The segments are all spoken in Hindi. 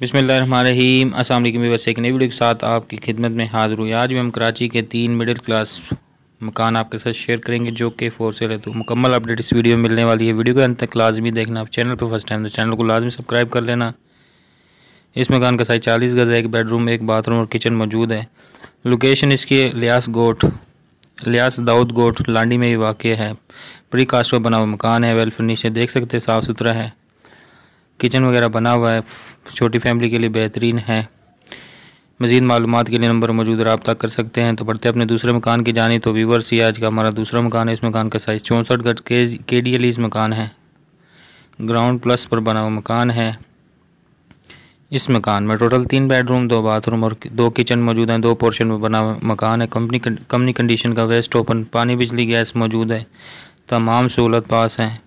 बिसमीम अस्सलाम वालेकुम व्यवर्स एक नई वीडियो के साथ आपकी खिदमत में हाज़िर हुई आज भी हम कराची के तीन मिडिल क्लास मकान आपके साथ शेयर करेंगे जो कि फोर सेल है तो मुकम्मल अपडेट इस वीडियो में मिलने वाली है वीडियो के अंत तक लाजमी देखना आप चैनल पर फर्स्ट टाइम तो चैनल को लाजमी सब्सक्राइब कर लेना इस मकान का साइज चालीस गज़ है एक बेडरूम एक बाथरूम और किचन मौजूद है लोकेशन इसकी लियास गोट लियास दाऊद गोट लांडी में भी वाक़ है प्री कास्ट का बना हुआ मकान है वेल फर्निश देख सकते हैं साफ़ सुथरा है किचन वगैरह बना हुआ है छोटी फैमिली के लिए बेहतरीन है मज़ीद मालूम के लिए नंबर मौजूद रबता कर सकते हैं तो बढ़ते अपने दूसरे मकान की जानी तो व्यूवर्स ये आज का हमारा दूसरा मकान है इस मकान का साइज़ चौंसठ गज के के डी एल इस मकान है ग्राउंड प्लस पर बना हुआ मकान है इस मकान में टोटल तीन बेडरूम दो बाथरूम और दो किचन मौजूद हैं दो पोर्शन में बना हुआ मकान है कंपनी कंपनी कंडीशन का वेस्ट ओपन पानी बिजली गैस मौजूद है तमाम सहूलत पास हैं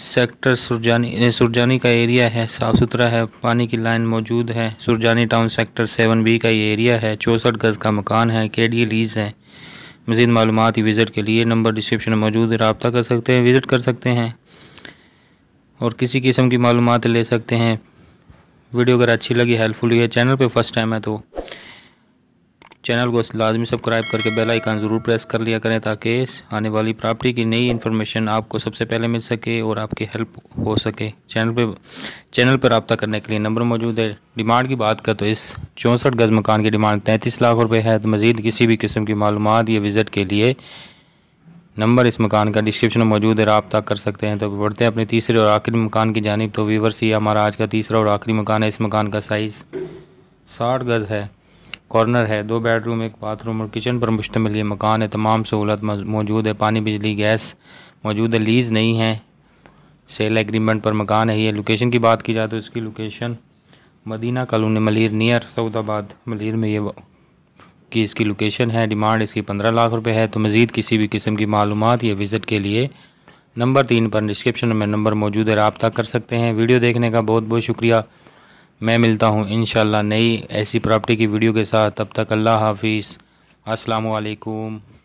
सेक्टर सुरजानी सुरजानी का एरिया है साफ़ सुथरा है पानी की लाइन मौजूद है Surjani town sector seven B का ये एरिया है चौंसठ गज़ का मकान है के डी लीज है मज़ीद मालूम विज़िट के लिए नंबर डिस्क्रिप्शन में मौजूद है रबता कर सकते हैं विज़िट कर सकते हैं और किसी किस्म की मालूम ले सकते हैं वीडियो अगर अच्छी लगी हेल्पफुल हुई है चैनल पर फर्स्ट टाइम है तो चैनल को लाजमी सब्सक्राइब करके बेल आइकन ज़रूर प्रेस कर लिया करें ताकि आने वाली प्रॉपर्टी की नई इन्फॉर्मेशन आपको सबसे पहले मिल सके और आपकी हेल्प हो सके चैनल पे चैनल पर रबता करने के लिए नंबर मौजूद है डिमांड की बात कर तो इस चौंसठ गज़ मकान की डिमांड तैंतीस लाख रुपये है तो मज़ीद किसी भी किस्म की मालूम या विज़िट के लिए नंबर इस मकान का डिस्क्रिप्शन में मौजूद है रबता कर सकते हैं तो बढ़ते हैं अपने तीसरे और आखिरी मकान की जानब तो वीवर सी हमारा आज का तीसरा और आखिरी मकान है इस मकान का साइज़ साठ गज़ है कॉर्नर है दो बेडरूम एक बाथरूम और किचन पर मुश्तमिल ये मकान है तमाम सहूलत मौजूद है पानी बिजली गैस मौजूद है लीज़ नहीं है सेल एग्रीमेंट पर मकान है ये लोकेशन की बात की जाए तो इसकी location Madina colony Malir near Saudabad Malir में ये कि इसकी लोकेशन है डिमांड इसकी पंद्रह लाख रुपए है तो मज़ीद किसी भी किस्म की मालूम या विज़िट के लिए नंबर तीन पर डिस्क्रिप्शन में नंबर मौजूद है रबता कर सकते हैं वीडियो देखने का बहुत बहुत शुक्रिया मैं मिलता हूँ इन नई ऐसी प्रॉपर्टी की वीडियो के साथ तब तक अल्लाह हाफिज़ असलकुम